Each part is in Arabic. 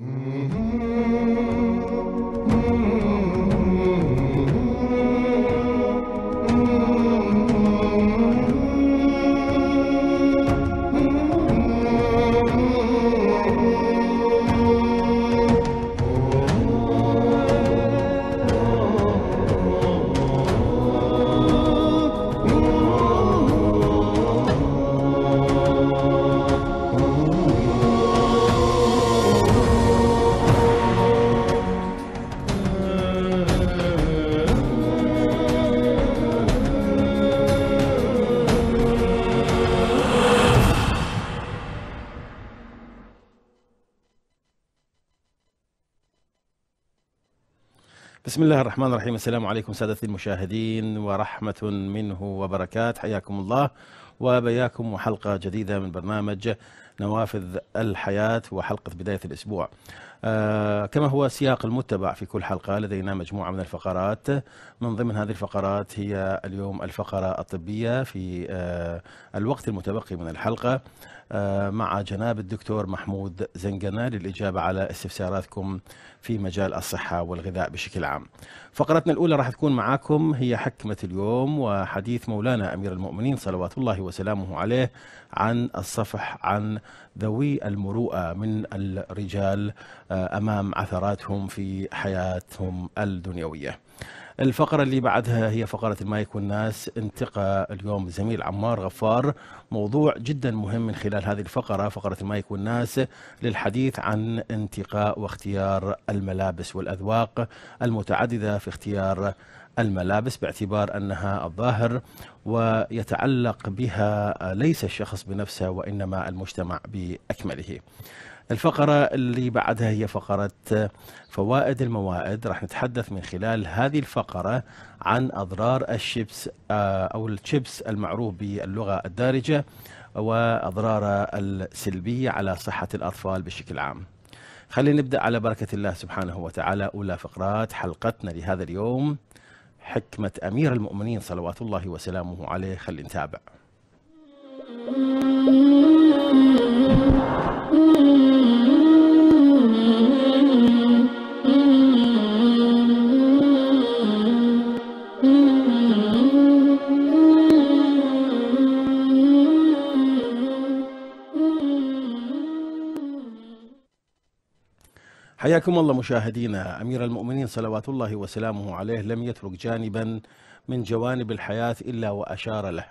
Mm. الله الرحمن الرحيم السلام عليكم سادة المشاهدين ورحمة منه وبركات حياكم الله وبياكم وحلقة جديدة من برنامج نوافذ الحياة وحلقة بداية الأسبوع آه كما هو سياق المتبع في كل حلقة لدينا مجموعة من الفقرات من ضمن هذه الفقرات هي اليوم الفقرة الطبية في آه الوقت المتبقي من الحلقة آه، مع جناب الدكتور محمود زنقنا للإجابة على استفساراتكم في مجال الصحة والغذاء بشكل عام فقرتنا الأولى راح تكون معاكم هي حكمة اليوم وحديث مولانا أمير المؤمنين صلوات الله وسلامه عليه عن الصفح عن ذوي المروءة من الرجال آه، أمام عثراتهم في حياتهم الدنيوية الفقرة اللي بعدها هي فقرة المايك والناس انتقى اليوم زميل عمار غفار موضوع جدا مهم من خلال هذه الفقرة فقرة المايك والناس للحديث عن انتقاء واختيار الملابس والأذواق المتعددة في في اختيار الملابس باعتبار انها الظاهر ويتعلق بها ليس الشخص بنفسه وانما المجتمع باكمله. الفقرة اللي بعدها هي فقرة فوائد الموائد راح نتحدث من خلال هذه الفقرة عن أضرار الشيبس آه، أو الشيبس المعروف باللغة الدارجة وأضراره السلبية على صحة الأطفال بشكل عام خلينا نبدأ على بركة الله سبحانه وتعالى أولى فقرات حلقتنا لهذا اليوم حكمة أمير المؤمنين صلوات الله وسلامه عليه خلينا نتابع حياكم الله مشاهدينا أمير المؤمنين صلوات الله وسلامه عليه لم يترك جانبا من جوانب الحياة إلا وأشار له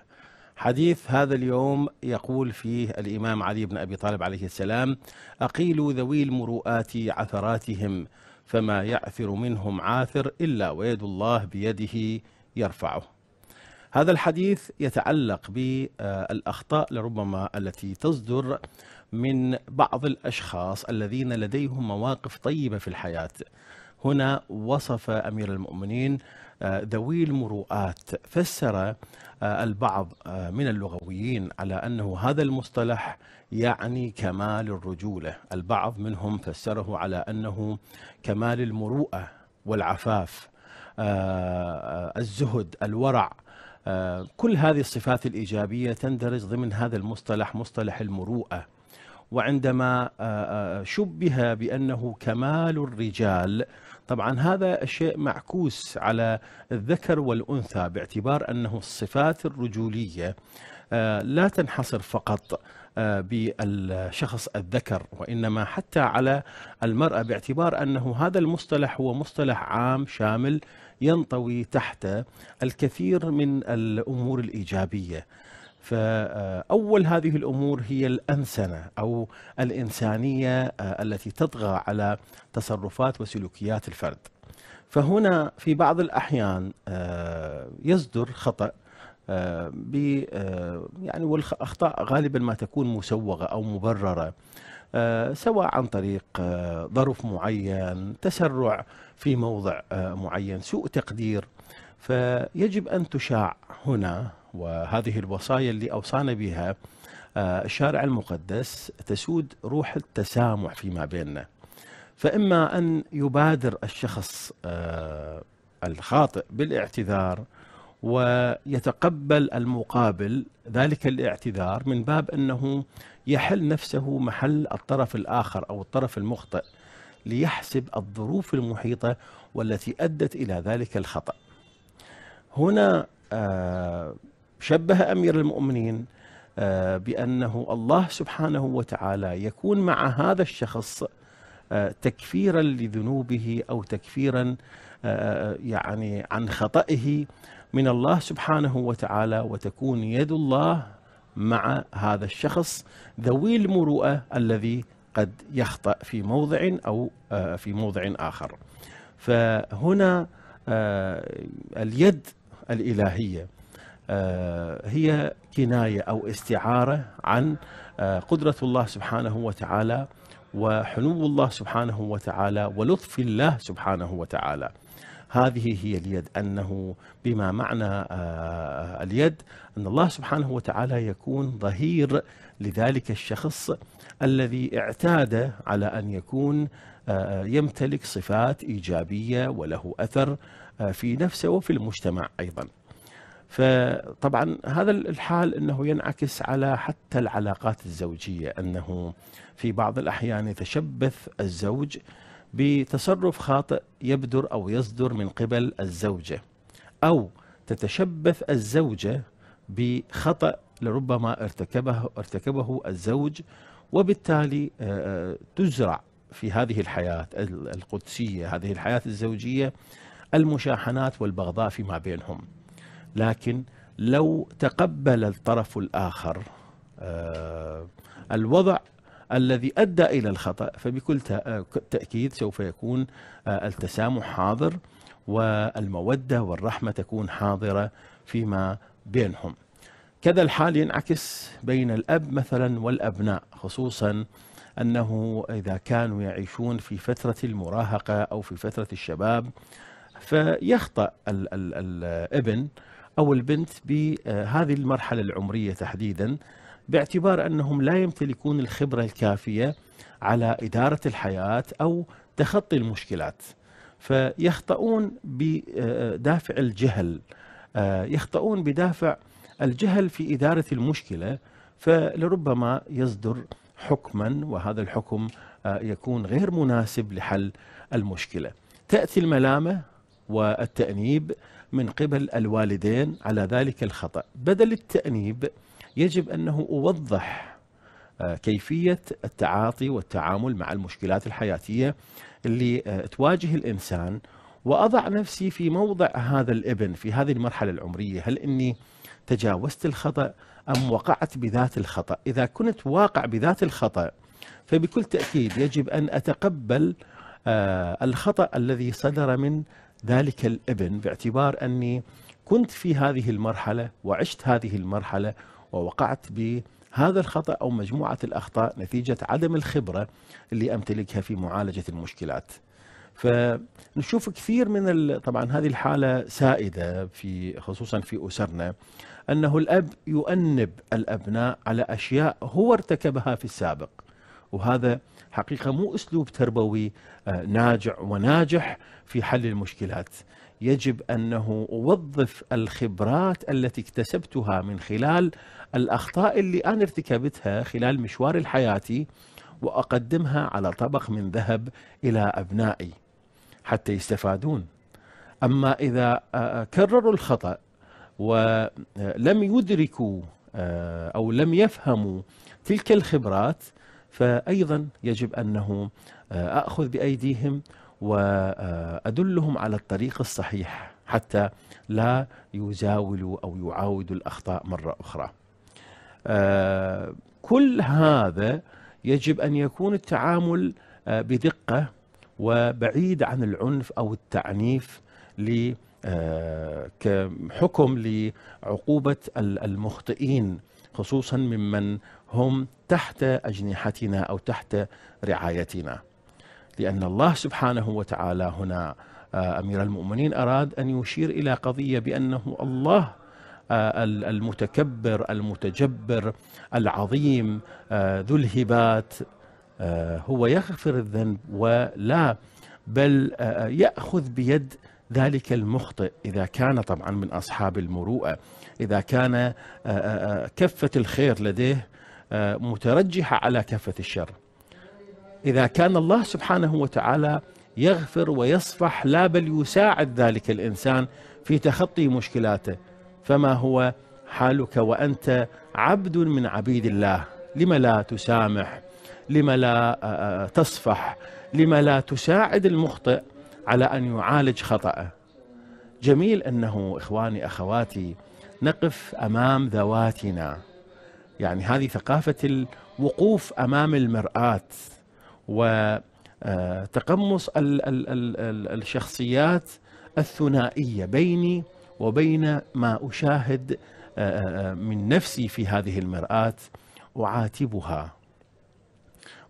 حديث هذا اليوم يقول فيه الإمام علي بن أبي طالب عليه السلام أقيلوا ذوي المروءات عثراتهم فما يعثر منهم عاثر إلا ويد الله بيده يرفعه هذا الحديث يتعلق بالاخطاء لربما التي تصدر من بعض الاشخاص الذين لديهم مواقف طيبه في الحياه. هنا وصف امير المؤمنين آه، ذوي المروءات فسر آه، البعض آه، من اللغويين على انه هذا المصطلح يعني كمال الرجوله، البعض منهم فسره على انه كمال المروءه والعفاف الزهد الورع آه، كل هذه الصفات الإيجابية تندرج ضمن هذا المصطلح مصطلح المروءة وعندما آه، آه، شبه بأنه كمال الرجال طبعا هذا الشيء معكوس على الذكر والأنثى باعتبار أنه الصفات الرجولية لا تنحصر فقط بالشخص الذكر وإنما حتى على المرأة باعتبار أنه هذا المصطلح هو مصطلح عام شامل ينطوي تحت الكثير من الامور الايجابيه فاول هذه الامور هي الانسنه او الانسانيه آه، التي تطغى على تصرفات وسلوكيات الفرد فهنا في بعض الاحيان آه، يصدر خطا آه، ب يعني والاخطاء غالبا ما تكون مسوغه او مبرره سواء عن طريق ظرف معين تسرع في موضع آه، معين سوء تقدير فيجب أن تشاع هنا وهذه الوصايا اللي أوصانا بها آه، الشارع المقدس تسود روح التسامح فيما بيننا فإما أن يبادر الشخص آه، الخاطئ بالاعتذار ويتقبل المقابل ذلك الاعتذار من باب انه يحل نفسه محل الطرف الاخر او الطرف المخطئ ليحسب الظروف المحيطة والتي أدت إلى ذلك الخطأ هنا آه، شبه أمير المؤمنين آه، بأنه الله سبحانه وتعالى يكون مع هذا الشخص آه، تكفيرا لذنوبه أو تكفيرا يعني عن خطئه من الله سبحانه وتعالى وتكون يد الله مع هذا الشخص ذوي المروءة الذي قد يخطأ في موضع أو آه، في موضع آخر فهنا آه، اليد الإلهية آه، هي كناية أو استعارة عن قدرة الله سبحانه وتعالى وحنو الله سبحانه وتعالى ولطف الله سبحانه وتعالى هذه هي اليد أنه بما معنى اليد أن الله سبحانه وتعالى يكون ظهير لذلك الشخص الذي اعتاد على ان يكون آه، آه، يمتلك صفات ايجابيه وله اثر آه، في نفسه وفي المجتمع ايضا. فطبعا هذا الحال انه ينعكس على حتى العلاقات الزوجيه انه في بعض الاحيان يتشبث الزوج بتصرف خاطئ يبدر او يصدر من قبل الزوجه او تتشبث الزوجه بخطأ لربما ارتكبه ارتكبه الزوج وبالتالي آه، آه، تزرع في هذه الحياة القدسية هذه الحياة الزوجية المشاحنات والبغضاء فيما بينهم لكن لو تقبل الطرف الآخر آه، الوضع الذي أدى إلى الخطأ فبكل تأكيد سوف يكون التسامح حاضر والمودة والرحمة تكون حاضرة فيما بينهم كذا الحال ينعكس بين الأب مثلا والأبناء خصوصا أنه إذا كانوا يعيشون في فترة المراهقة أو في فترة الشباب فيخطأ ال ال الابن أو البنت بهذه المرحلة العمرية تحديدا باعتبار أنهم لا يمتلكون الخبرة الكافية على إدارة الحياة أو تخطي المشكلات فيخطئون بدافع الجهل آه، يخطئون بدافع الجهل في إدارة المشكلة فلربما يصدر حكما وهذا الحكم آه، يكون غير مناسب لحل المشكلة تأتي الملامة والتأنيب من قبل الوالدين على ذلك الخطأ بدل التأنيب يجب أنه أوضح آه، كيفية التعاطي والتعامل مع المشكلات الحياتية اللي آه، تواجه الإنسان وأضع نفسي في موضع هذا الابن في هذه المرحلة العمرية هل أني تجاوزت الخطأ أم وقعت بذات الخطأ إذا كنت واقع بذات الخطأ فبكل تأكيد يجب أن أتقبل آه، الخطأ الذي صدر من ذلك الابن باعتبار أني كنت في هذه المرحلة وعشت هذه المرحلة ووقعت بهذا الخطأ أو مجموعة الأخطاء نتيجة عدم الخبرة اللي أمتلكها في معالجة المشكلات فنشوف كثير من طبعا هذه الحالة سائدة في خصوصا في أسرنا أنه الأب يؤنب الأبناء على أشياء هو ارتكبها في السابق وهذا حقيقة مو أسلوب تربوي آه، ناجع وناجح في حل المشكلات يجب أنه أوظف الخبرات التي اكتسبتها من خلال الأخطاء اللي أنا ارتكبتها خلال مشوار حياتي وأقدمها على طبق من ذهب إلى أبنائي حتى يستفادون أما إذا آه، آه، كرروا الخطأ ولم يدركوا آه، أو لم يفهموا تلك الخبرات فأيضا يجب أنه آه، أخذ بأيديهم وأدلهم على الطريق الصحيح حتى لا يزاولوا أو يعاودوا الأخطاء مرة أخرى آه، كل هذا يجب أن يكون التعامل بدقة وبعيد عن العنف أو التعنيف ل كحكم لعقوبة المخطئين خصوصا ممن هم تحت أجنحتنا أو تحت رعايتنا لأن الله سبحانه وتعالى هنا آه، أمير المؤمنين أراد أن يشير إلى قضية بأنه الله آه، المتكبر المتجبر العظيم آه، ذو الهبات هو يغفر الذنب ولا بل يأخذ بيد ذلك المخطئ إذا كان طبعا من أصحاب المروءة إذا كان آه، آه، آه، كفة الخير لديه مترجحة على كفة الشر إذا كان الله سبحانه وتعالى يغفر ويصفح لا بل يساعد ذلك الإنسان في تخطي مشكلاته فما هو حالك وأنت عبد من عبيد الله لم لا تسامح لم لا تصفح لم لا تساعد المخطئ على ان يعالج خطاه جميل انه اخواني اخواتي نقف امام ذواتنا يعني هذه ثقافه الوقوف امام المراه وتقمص آه، الشخصيات الثنائيه بيني وبين ما اشاهد آه، آه، من نفسي في هذه المراه اعاتبها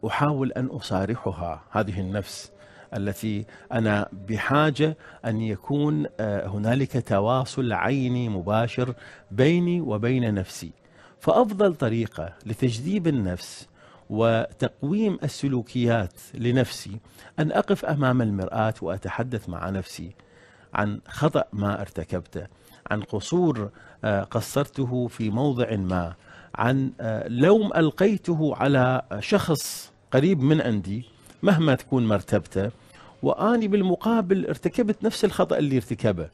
احاول ان اصارحها هذه النفس التي انا بحاجه ان يكون آه، هنالك تواصل عيني مباشر بيني وبين نفسي فافضل طريقه لتجذيب النفس وتقويم السلوكيات لنفسي ان اقف امام المراه واتحدث مع نفسي عن خطا ما ارتكبته عن قصور آه، قصرته في موضع ما عن آه، لوم القيته على شخص قريب من عندي مهما تكون مرتبته واني بالمقابل ارتكبت نفس الخطا اللي ارتكبه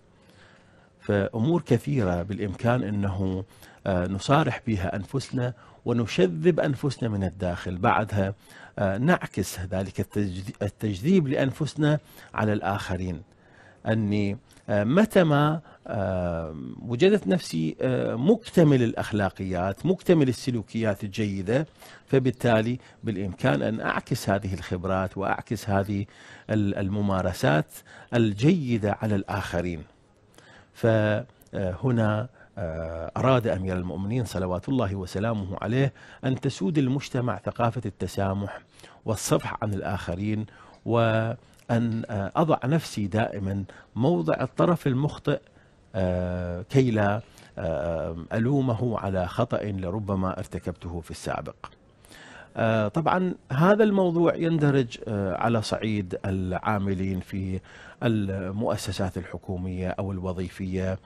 فامور كثيره بالامكان انه آه، نصارح بها انفسنا ونشذب انفسنا من الداخل بعدها آه، نعكس ذلك التجذيب لانفسنا على الاخرين اني متى ما آه، وجدت نفسي آه، مكتمل الاخلاقيات، مكتمل السلوكيات الجيده، فبالتالي بالامكان ان اعكس هذه الخبرات واعكس هذه الممارسات الجيده على الاخرين. فهنا آه، أراد أمير المؤمنين صلوات الله وسلامه عليه أن تسود المجتمع ثقافة التسامح والصفح عن الآخرين و أن آه، أضع نفسي دائما موضع الطرف المخطئ آه، كي لا آه، ألومه على خطأ لربما ارتكبته في السابق طبعا هذا الموضوع يندرج على صعيد العاملين في المؤسسات الحكومية أو الوظيفية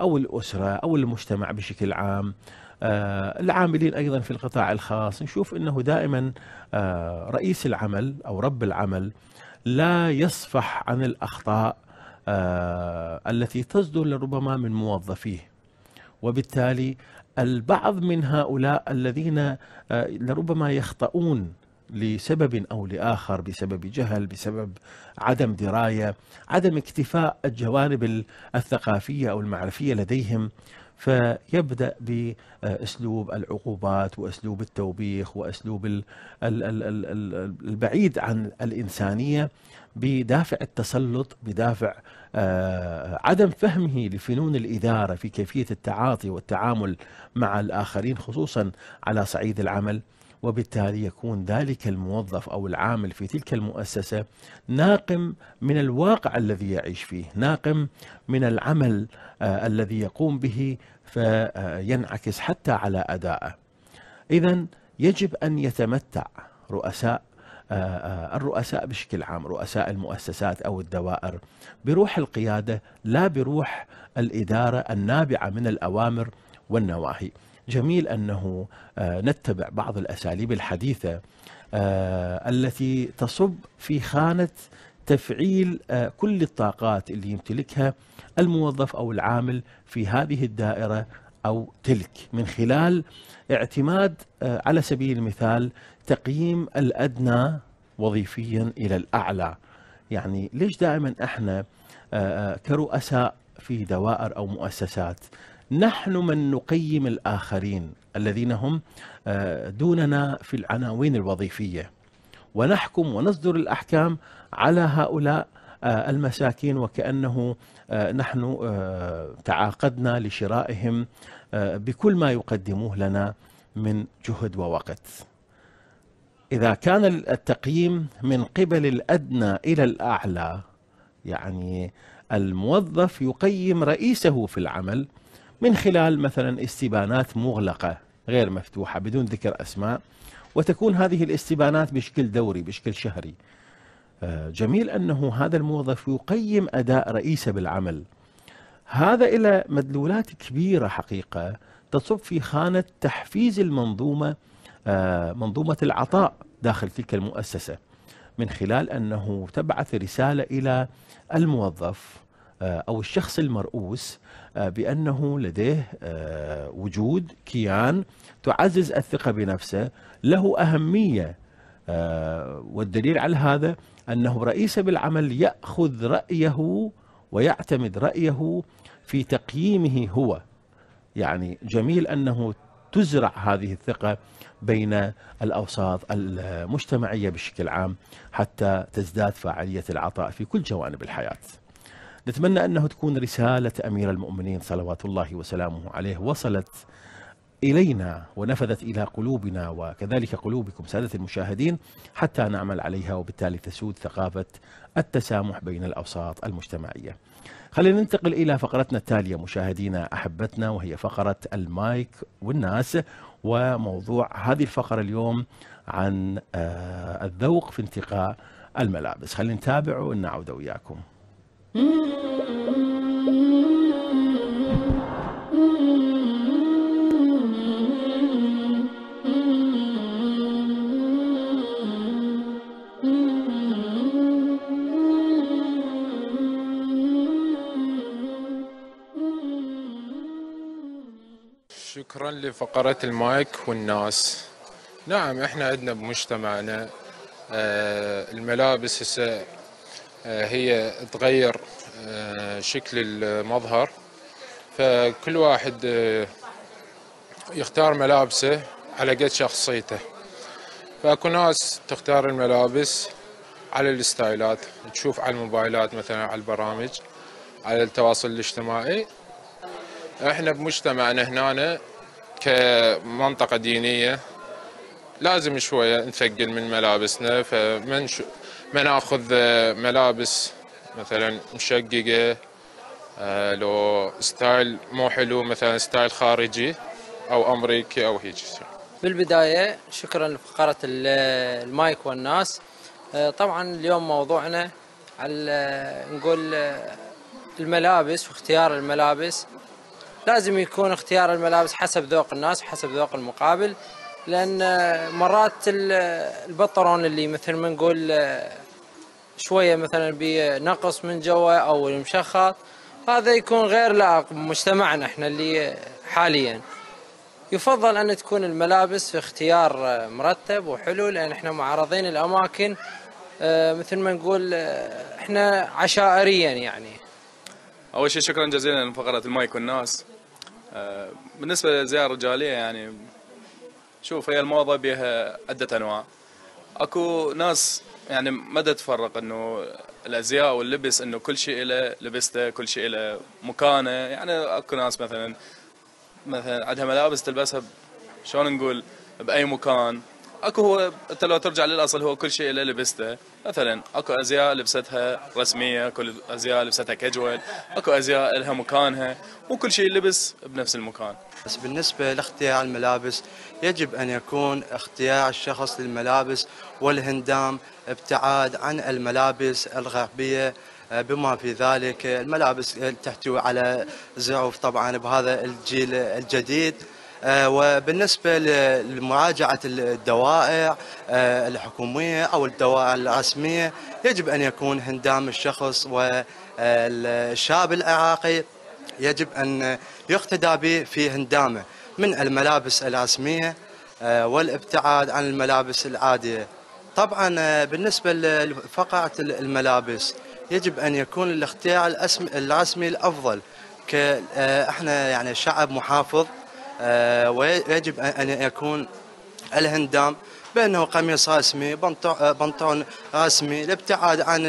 أو الأسرة أو المجتمع بشكل عام آه، العاملين أيضا في القطاع الخاص نشوف أنه دائما آه، رئيس العمل أو رب العمل لا يصفح عن الأخطاء آه، التي تصدر لربما من موظفيه وبالتالي البعض من هؤلاء الذين لربما يخطئون لسبب او لاخر بسبب جهل بسبب عدم درايه عدم اكتفاء الجوانب الثقافيه او المعرفيه لديهم فيبدأ بأسلوب العقوبات وأسلوب التوبيخ وأسلوب البعيد عن الإنسانية بدافع التسلط بدافع آه، عدم فهمه لفنون الإدارة في كيفية التعاطي والتعامل مع الآخرين خصوصا على صعيد العمل وبالتالي يكون ذلك الموظف أو العامل في تلك المؤسسة ناقم من الواقع الذي يعيش فيه ناقم من العمل آه الذي يقوم به فينعكس حتى على أدائه إذا يجب أن يتمتع رؤساء آه، آه، الرؤساء بشكل عام رؤساء المؤسسات او الدوائر بروح القياده لا بروح الاداره النابعه من الاوامر والنواهي جميل انه آه، نتبع بعض الاساليب الحديثه آه، التي تصب في خانه تفعيل آه، كل الطاقات اللي يمتلكها الموظف او العامل في هذه الدائره او تلك من خلال اعتماد على سبيل المثال تقييم الادنى وظيفيا الى الاعلى يعني ليش دائما احنا كرؤساء في دوائر او مؤسسات نحن من نقيم الآخرين الذين هم آه، دوننا في العناوين الوظيفية ونحكم ونصدر الأحكام على هؤلاء آه، المساكين وكأنه آه، نحن تعاقدنا لشرائهم بكل ما يقدموه لنا من جهد ووقت إذا كان التقييم من قبل الأدنى إلى الأعلى يعني الموظف يقيم رئيسه في العمل من خلال مثلا استبانات مغلقة غير مفتوحة بدون ذكر أسماء وتكون هذه الاستبانات بشكل دوري بشكل شهري آه، جميل أنه هذا الموظف يقيم أداء رئيسه بالعمل هذا إلى مدلولات كبيرة حقيقة تصب في خانة تحفيز المنظومة آه، منظومة العطاء داخل تلك المؤسسة من خلال أنه تبعث رسالة إلى الموظف آه، أو الشخص المرؤوس آه، بأنه لديه آه، وجود كيان تعزز الثقة بنفسه له أهمية والدليل على هذا أنه رئيس بالعمل يأخذ رأيه ويعتمد رأيه في تقييمه هو يعني جميل أنه تزرع هذه الثقة بين الأوساط المجتمعية بشكل عام حتى تزداد فاعلية العطاء في كل جوانب الحياة نتمنى أنه تكون رسالة أمير المؤمنين صلوات الله وسلامه عليه وصلت إلينا ونفذت إلى قلوبنا وكذلك قلوبكم سادة المشاهدين حتى نعمل عليها وبالتالي تسود ثقافة التسامح بين الأوساط المجتمعية خلينا ننتقل إلى فقرتنا التالية مشاهدينا أحبتنا وهي فقرة المايك والناس وموضوع هذه الفقرة اليوم عن آه، الذوق في انتقاء الملابس خلينا نتابع ونعود وياكم شكرا لفقرة المايك والناس نعم احنا عندنا بمجتمعنا آه، الملابس هسه آه، هي تغير آه، شكل المظهر فكل واحد آه، يختار ملابسه على قد شخصيته فاكو ناس تختار الملابس على الستايلات تشوف على الموبايلات مثلا على البرامج على التواصل الاجتماعي احنا بمجتمعنا هنا كمنطقة دينية لازم شوية نثقل من ملابسنا فمن بناخذ آه، ملابس مثلا مشققه آه، لو ستايل مو حلو مثلا ستايل خارجي او امريكي او هيك في البدايه شكرا لفقره المايك والناس آه، طبعا اليوم موضوعنا على نقول الملابس واختيار الملابس لازم يكون اختيار الملابس حسب ذوق الناس وحسب ذوق المقابل لان مرات البطرون اللي مثل ما نقول شويه مثلا بنقص من جوه او المشخط هذا يكون غير لائق بمجتمعنا احنا اللي حاليا يفضل ان تكون الملابس في اختيار مرتب وحلو لان احنا معرضين الاماكن آه، مثل ما نقول آه، احنا عشائريا يعني اول شيء شكرا جزيلا لفقره المايك والناس آه، بالنسبه للزياره الرجاليه يعني شوف هي الموضه بها عده انواع اكو ناس يعني ما تفرق انه الازياء واللبس انه كل شيء له لبسته كل شيء له مكانه يعني اكو ناس مثلا مثلا عندها ملابس تلبسها شلون نقول باي مكان اكو هو انت لو ترجع للاصل هو كل شيء له لبسته مثلا اكو ازياء لبستها رسميه كل ازياء لبستها كاجوال اكو ازياء لها مكانها مو كل شيء لبس بنفس المكان بس بالنسبه لاختيار الملابس يجب أن يكون اختيار الشخص للملابس والهندام ابتعاد عن الملابس الغربية آه، بما في ذلك الملابس تحتوي على زعف طبعا بهذا الجيل الجديد آه، وبالنسبة لمراجعة الدوائر آه، الحكومية أو الدوائر الرسمية يجب أن يكون هندام الشخص والشاب العراقي يجب أن يقتدى به في هندامه من الملابس الاسميه آه، والابتعاد عن الملابس العاديه. طبعا آه، بالنسبه لفقاعه الملابس يجب ان يكون الاختيار الرسمي الافضل آه، احنا يعني شعب محافظ ويجب ان يكون الهندام بانه قميص رسمي بنطلون رسمي الابتعاد عن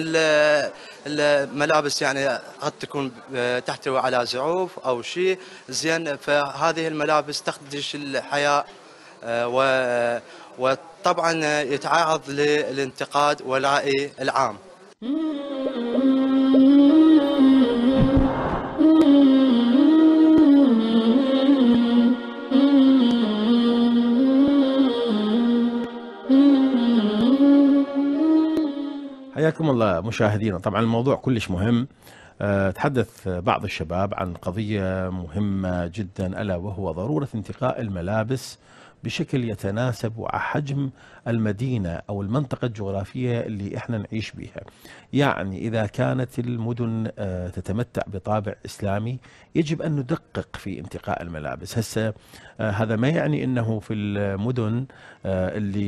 الملابس يعني قد تكون آه، تحتوي على زعوف او شيء زين فهذه الملابس تخدش الحياء آه، و وطبعا يتعرض للانتقاد والراي العام حياكم الله مشاهدينا طبعا الموضوع كلش مهم آه، تحدث بعض الشباب عن قضية مهمة جدا ألا وهو ضرورة انتقاء الملابس بشكل يتناسب وحجم المدينة أو المنطقة الجغرافية اللي إحنا نعيش بها يعني إذا كانت المدن آه، تتمتع بطابع إسلامي يجب أن ندقق في انتقاء الملابس هسه آه، هذا ما يعني أنه في المدن آه، اللي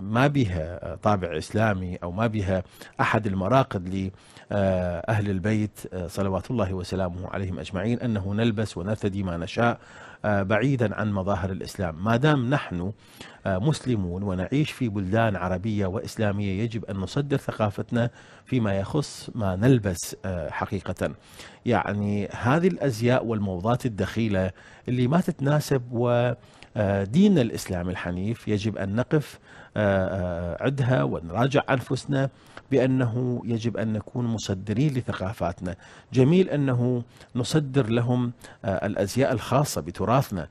ما بها طابع إسلامي أو ما بها أحد المراقد لأهل البيت صلوات الله وسلامه عليهم أجمعين أنه نلبس ونرتدي ما نشاء بعيدا عن مظاهر الإسلام ما دام نحن مسلمون ونعيش في بلدان عربية وإسلامية يجب أن نصدر ثقافتنا فيما يخص ما نلبس آه، حقيقة يعني هذه الأزياء والموضات الدخيلة اللي ما تتناسب وديننا آه، الإسلامي الحنيف يجب أن نقف آه، آه، عدها ونراجع أنفسنا بأنه يجب أن نكون مصدرين لثقافاتنا جميل أنه نصدر لهم آه، الأزياء الخاصة بتراثنا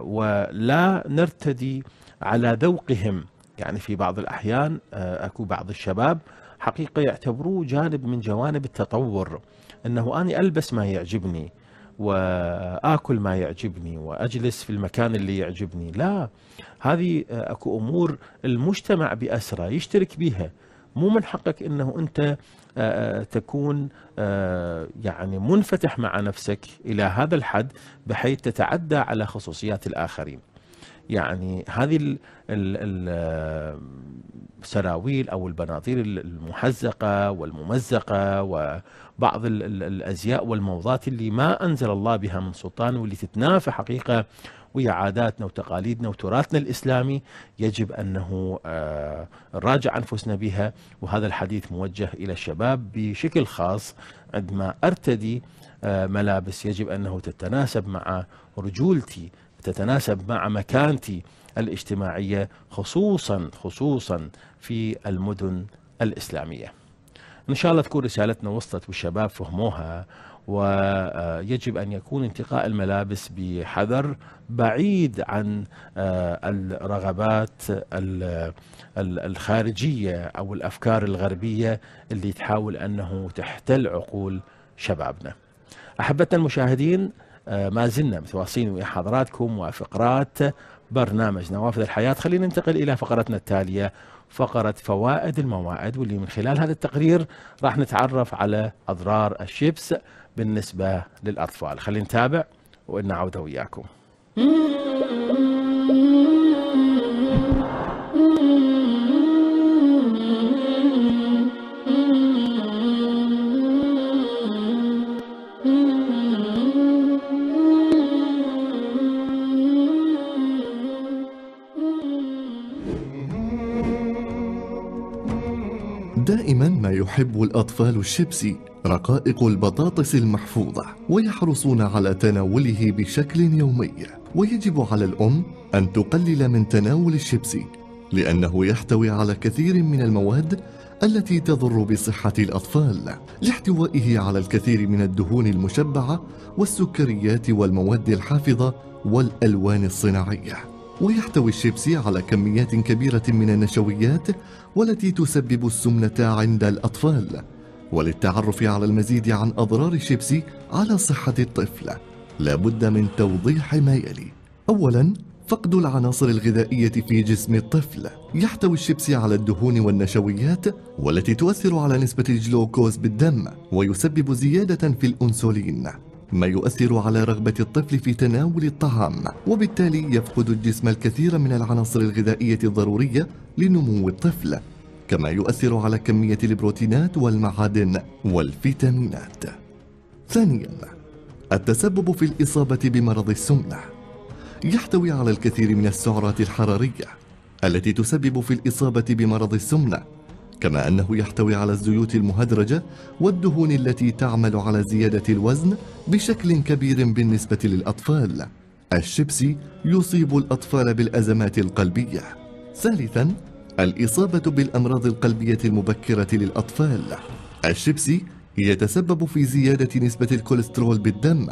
ولا نرتدي على ذوقهم يعني في بعض الأحيان أكو بعض الشباب حقيقة يعتبروه جانب من جوانب التطور أنه أنا ألبس ما يعجبني واكل ما يعجبني واجلس في المكان اللي يعجبني لا هذه اكو امور المجتمع باسره يشترك بها مو من حقك انه انت آه، آه، تكون آه، يعني منفتح مع نفسك الى هذا الحد بحيث تتعدى على خصوصيات الاخرين يعني هذه السراويل او البناطيل المحزقه والممزقه بعض الـ الـ الازياء والموضات اللي ما انزل الله بها من سلطان واللي تتنافى حقيقه ويا عاداتنا وتقاليدنا وتراثنا الاسلامي يجب انه آه، نراجع انفسنا بها وهذا الحديث موجه الى الشباب بشكل خاص عندما ارتدي آه، ملابس يجب انه تتناسب مع رجولتي تتناسب مع مكانتي الاجتماعيه خصوصا خصوصا في المدن الاسلاميه إن شاء الله تكون رسالتنا وصلت والشباب فهموها ويجب أن يكون انتقاء الملابس بحذر بعيد عن آه، الرغبات الخارجية أو الأفكار الغربية اللي تحاول أنه تحتل عقول شبابنا أحبتنا المشاهدين آه، ما زلنا متواصلين ويا حضراتكم وفقرات برنامج نوافذ الحياة خلينا ننتقل إلى فقرتنا التالية فقرة فوائد الموائد واللي من خلال هذا التقرير راح نتعرف على أضرار الشيبس بالنسبة للأطفال خلينا نتابع عودة وياكم يحب الأطفال الشيبسي رقائق البطاطس المحفوظة ويحرصون على تناوله بشكل يومي ويجب على الأم أن تقلل من تناول الشيبسي لأنه يحتوي على كثير من المواد التي تضر بصحة الأطفال لاحتوائه على الكثير من الدهون المشبعة والسكريات والمواد الحافظة والألوان الصناعية ويحتوي الشيبسي على كميات كبيرة من النشويات والتي تسبب السمنة عند الأطفال وللتعرف على المزيد عن أضرار الشيبسي على صحة الطفل لابد من توضيح ما يلي أولا فقد العناصر الغذائية في جسم الطفل يحتوي الشيبسي على الدهون والنشويات والتي تؤثر على نسبة الجلوكوز بالدم ويسبب زيادة في الأنسولين ما يؤثر على رغبة الطفل في تناول الطعام وبالتالي يفقد الجسم الكثير من العناصر الغذائية الضرورية لنمو الطفل كما يؤثر على كمية البروتينات والمعادن والفيتامينات ثانيا التسبب في الإصابة بمرض السمنة يحتوي على الكثير من السعرات الحرارية التي تسبب في الإصابة بمرض السمنة كما أنه يحتوي على الزيوت المهدرجة والدهون التي تعمل على زيادة الوزن بشكل كبير بالنسبة للأطفال الشيبسي يصيب الأطفال بالأزمات القلبية ثالثا الإصابة بالأمراض القلبية المبكرة للأطفال الشيبسي يتسبب في زيادة نسبة الكوليسترول بالدم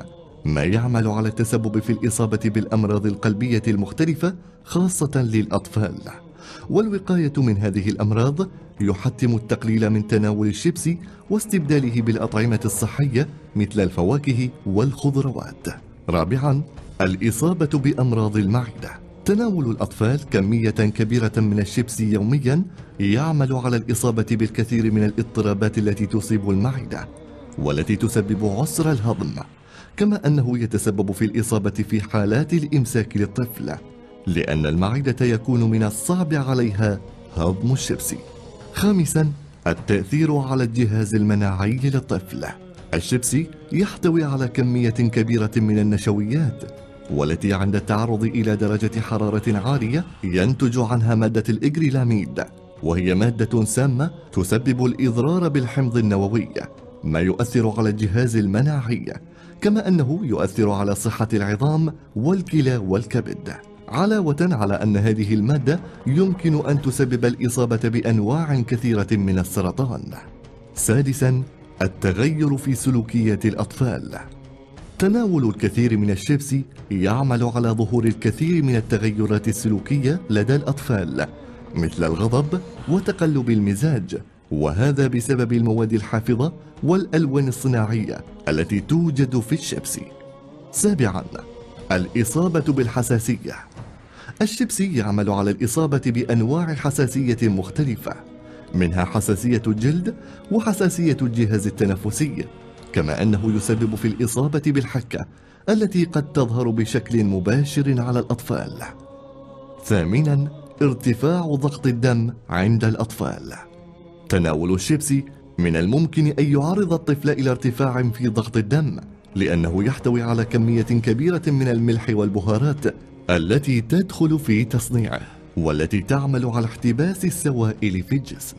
ما يعمل على التسبب في الإصابة بالأمراض القلبية المختلفة خاصة للأطفال والوقاية من هذه الأمراض يحتم التقليل من تناول الشيبس واستبداله بالأطعمة الصحية مثل الفواكه والخضروات رابعا الإصابة بأمراض المعدة تناول الأطفال كمية كبيرة من الشيبس يوميا يعمل على الإصابة بالكثير من الاضطرابات التي تصيب المعدة والتي تسبب عسر الهضم كما أنه يتسبب في الإصابة في حالات الإمساك للطفل لأن المعدة يكون من الصعب عليها هضم الشيبسي. خامسا التأثير على الجهاز المناعي للطفل. الشيبسي يحتوي على كمية كبيرة من النشويات والتي عند التعرض إلى درجة حرارة عالية ينتج عنها مادة الإجريلاميد وهي مادة سامة تسبب الإضرار بالحمض النووي ما يؤثر على الجهاز المناعي كما أنه يؤثر على صحة العظام والكلى والكبد علاوة على أن هذه المادة يمكن أن تسبب الإصابة بأنواع كثيرة من السرطان سادسا التغير في سلوكيات الأطفال تناول الكثير من الشيبس يعمل على ظهور الكثير من التغيرات السلوكية لدى الأطفال مثل الغضب وتقلب المزاج وهذا بسبب المواد الحافظة والألوان الصناعية التي توجد في الشيبسي سابعاً الإصابة بالحساسية الشبسي يعمل على الإصابة بأنواع حساسية مختلفة منها حساسية الجلد وحساسية الجهاز التنفسي كما أنه يسبب في الإصابة بالحكة التي قد تظهر بشكل مباشر على الأطفال ثامنا ارتفاع ضغط الدم عند الأطفال تناول الشيبسي من الممكن أن يعرض الطفل إلى ارتفاع في ضغط الدم لأنه يحتوي على كمية كبيرة من الملح والبهارات التي تدخل في تصنيعه والتي تعمل على احتباس السوائل في الجسم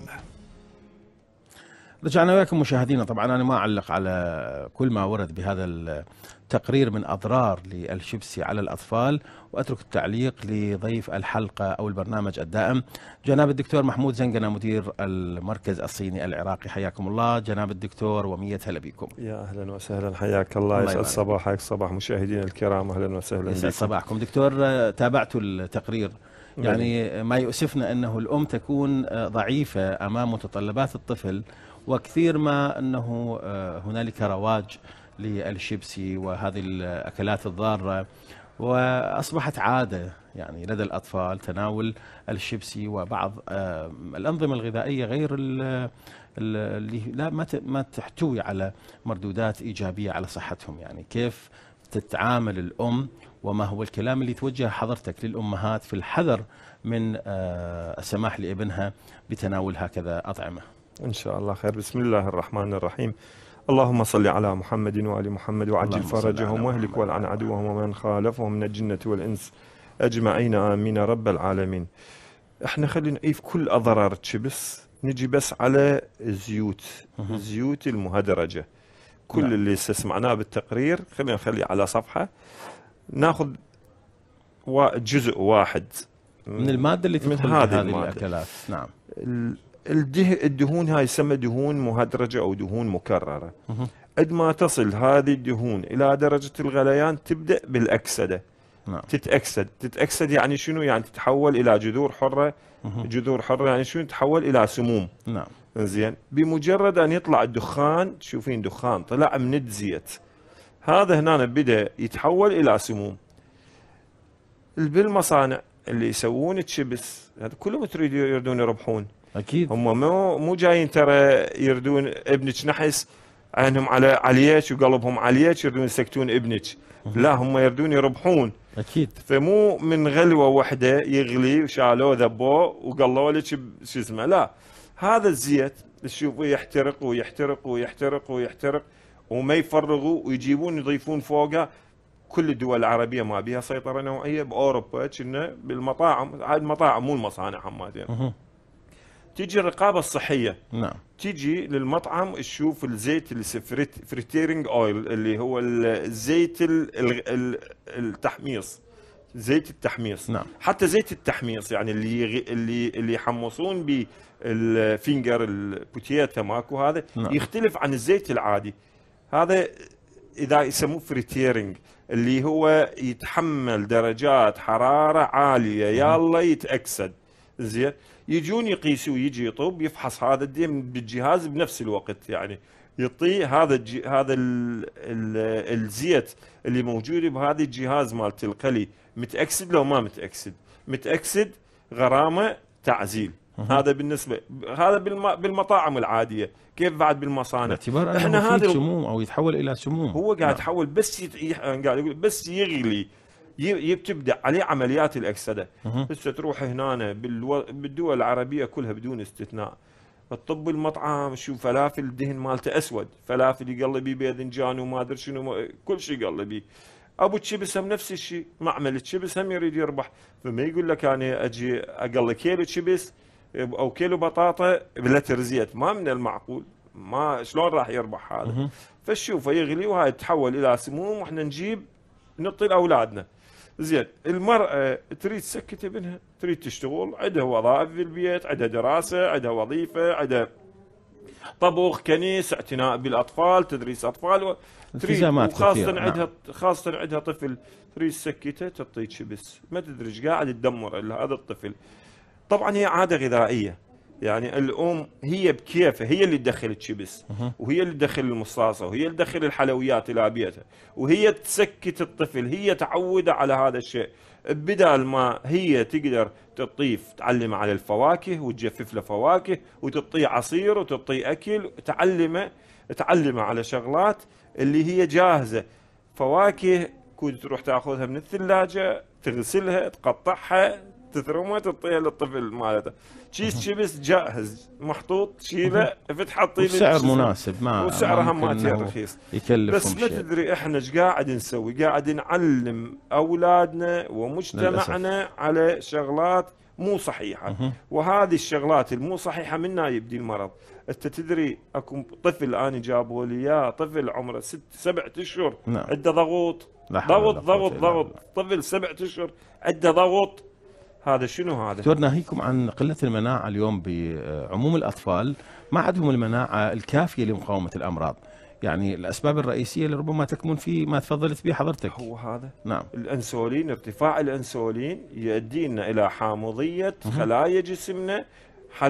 رجعنا وياكم مشاهدينا طبعا انا ما اعلق على كل ما ورد بهذا التقرير من اضرار للشبسي على الاطفال واترك التعليق لضيف الحلقه او البرنامج الدائم جناب الدكتور محمود زنقنا مدير المركز الصيني العراقي حياكم الله جناب الدكتور ومية هلا بكم يا اهلا وسهلا حياك الله, الله يسعد صباحك صباح مشاهدينا الكرام اهلا وسهلا يسعد صباحكم دكتور تابعتوا التقرير يعني نعم. ما يؤسفنا انه الام تكون ضعيفه امام متطلبات الطفل وكثير ما أنه آه، هنالك رواج للشيبسي وهذه الأكلات الضارة وأصبحت عادة يعني لدى الأطفال تناول الشيبسي وبعض آه، الأنظمة الغذائية غير اللي لا ما تحتوي على مردودات إيجابية على صحتهم يعني كيف تتعامل الأم وما هو الكلام اللي توجه حضرتك للأمهات في الحذر من آه، السماح لابنها بتناول هكذا أطعمة إن شاء الله خير بسم الله الرحمن الرحيم اللهم صل على محمد وآل محمد وعجل فرجهم واهلك والعن عدوهم ومن خالفهم من الجنة والإنس أجمعين آمين رب العالمين احنا خلينا نعيف كل أضرار تشبس نجي بس على الزيوت الزيوت المهدرجة كل نعم. اللي سمعناه بالتقرير خلينا نخليه على صفحة ناخذ جزء واحد من المادة اللي تدخل هذه, هذه الأكلات نعم الدهون هاي تسمى دهون مهدرجه او دهون مكرره قد ما تصل هذه الدهون الى درجه الغليان تبدا بالاكسده نعم. تتاكسد تتاكسد يعني شنو يعني تتحول الى جذور حره جذور حره يعني شنو تتحول الى سموم نعم زين بمجرد ان يطلع الدخان تشوفين دخان طلع من الزيت هذا هنا بدا يتحول الى سموم بالمصانع اللي يسوون الشبس هذا كلهم تريدون يربحون اكيد هم مو مو جايين ترى يردون ابنك نحس عينهم على عليك وقلبهم عليك يردون يسكتون ابنك لا هم يردون يربحون اكيد فمو من غلوه واحده يغلي وشالوه ذبوه وقلوا لك شو اسمه لا هذا الزيت تشوفه يحترق ويحترق ويحترق ويحترق وما يفرغوا ويجيبون يضيفون فوقه كل الدول العربيه ما بيها سيطره نوعيه باوروبا كنا بالمطاعم عاد المطاعم مو المصانع حماتين تيجي الرقابه الصحيه نعم تيجي للمطعم تشوف الزيت اللي فريتيرنج اويل اللي هو الزيت التحميص زيت التحميص نعم. حتى زيت التحميص يعني اللي اللي اللي يحمصون به الفينجر البوتيتا ماكو هذا نعم. يختلف عن الزيت العادي هذا اذا يسموه فريتيرنج اللي هو يتحمل درجات حراره عاليه يلا يتاكسد زين يجون يقيسوا يجي يطب يفحص هذا الدم بالجهاز بنفس الوقت يعني يطي هذا الج... هذا ال... ال... الزيت اللي موجود بهذا الجهاز مالت القلي متاكسد لو ما متاكسد متاكسد غرامه تعزيل هذا بالنسبه هذا بالم... بالمطاعم العاديه كيف بعد بالمصانع باعتبار احنا هذا سموم او يتحول الى سموم هو قاعد نعم. يتحول بس يت... يعني قاعد يقول بس يغلي بتبدا عليه عمليات الاكسده هسه تروح هنا بالو... بالدول العربيه كلها بدون استثناء الطب المطعم شو فلافل الدهن مالته اسود فلافل يقلبي باذنجان وما ادري شنو كل شيء يقلبي ابو تشيبس هم نفس الشيء معمل تشيبس هم يريد يربح فما يقول لك انا اجي اقل كيلو تشيبس او كيلو بطاطا بلتر زيت ما من المعقول ما شلون راح يربح هذا فشوفه يغلي وهاي تتحول الى سموم واحنا نجيب نطل اولادنا زين المرأة تريد تسكت ابنها تريد تشتغل عندها وظائف في البيت عندها دراسة عندها وظيفة عندها طبخ كنيس اعتناء بالاطفال تدريس اطفال و... تريد وخاصة عندها نعم. خاصة عندها طفل تريد سكته تعطيه شبس ما تدري ايش قاعد تدمر هذا الطفل طبعا هي عادة غذائية يعني الام هي بكيفها هي اللي تدخل الشيبس وهي اللي تدخل المصاصه وهي اللي تدخل الحلويات الى بيتها وهي تسكت الطفل هي تعوده على هذا الشيء بدال ما هي تقدر تطيف تعلم على الفواكه وتجفف له فواكه وتعطيه عصير وتعطيه اكل تعلمه تعلمه على شغلات اللي هي جاهزه فواكه كنت تروح تاخذها من الثلاجه تغسلها تقطعها تثر وما تعطيها للطفل مالته تشيز شيبس جاهز محطوط شيله فتحطي طيب سعر مناسب ما وسعرها ما رخيص يكلف بس ما تدري احنا ايش قاعد نسوي قاعد نعلم اولادنا ومجتمعنا على شغلات مو صحيحه وهذه الشغلات المو صحيحه منها يبدي المرض انت تدري اكو طفل انا جابوا لي اياه طفل عمره ست سبع اشهر نعم. عنده ضغوط ضغط ضغط ضغط طفل سبع اشهر عنده ضغط هذا شنو هذا؟ دكتور ناهيكم عن قله المناعه اليوم بعموم الاطفال ما عندهم المناعه الكافيه لمقاومه الامراض. يعني الاسباب الرئيسيه اللي ربما تكمن في ما تفضلت به حضرتك هو هذا نعم الانسولين ارتفاع الانسولين لنا الى حامضيه خلايا جسمنا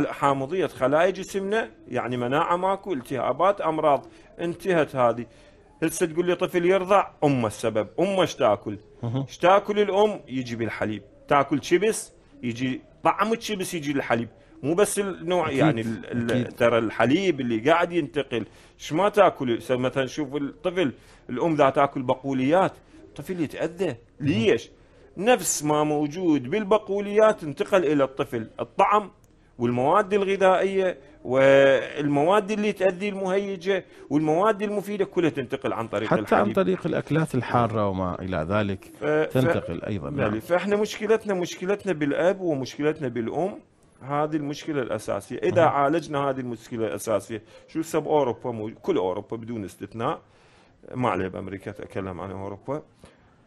حامضيه خلايا جسمنا يعني مناعه ماكو التهابات امراض انتهت هذه هسه تقول لي طفل يرضع امه السبب امه ايش تاكل؟ ايش تاكل الام يجي بالحليب تاكل شيبس يجي طعم الشيبس يجي الحليب مو بس النوع أكيد. يعني ترى الحليب اللي قاعد ينتقل ايش ما تاكل مثلا شوف الطفل الام ذا تاكل بقوليات الطفل يتاذى ليش؟ نفس ما موجود بالبقوليات انتقل الى الطفل الطعم والمواد الغذائية والمواد اللي تأذي المهيجة والمواد المفيدة كلها تنتقل عن طريق حتى الحليب. عن طريق الأكلات الحارة وما إلى ذلك ف... تنتقل ف... أيضا يعني نعم. فإحنا مشكلتنا مشكلتنا بالأب ومشكلتنا بالأم هذه المشكلة الأساسية إذا أه. عالجنا هذه المشكلة الأساسية شو سب أوروبا مو... كل أوروبا بدون استثناء ما عليه بأمريكا أتكلم عن أوروبا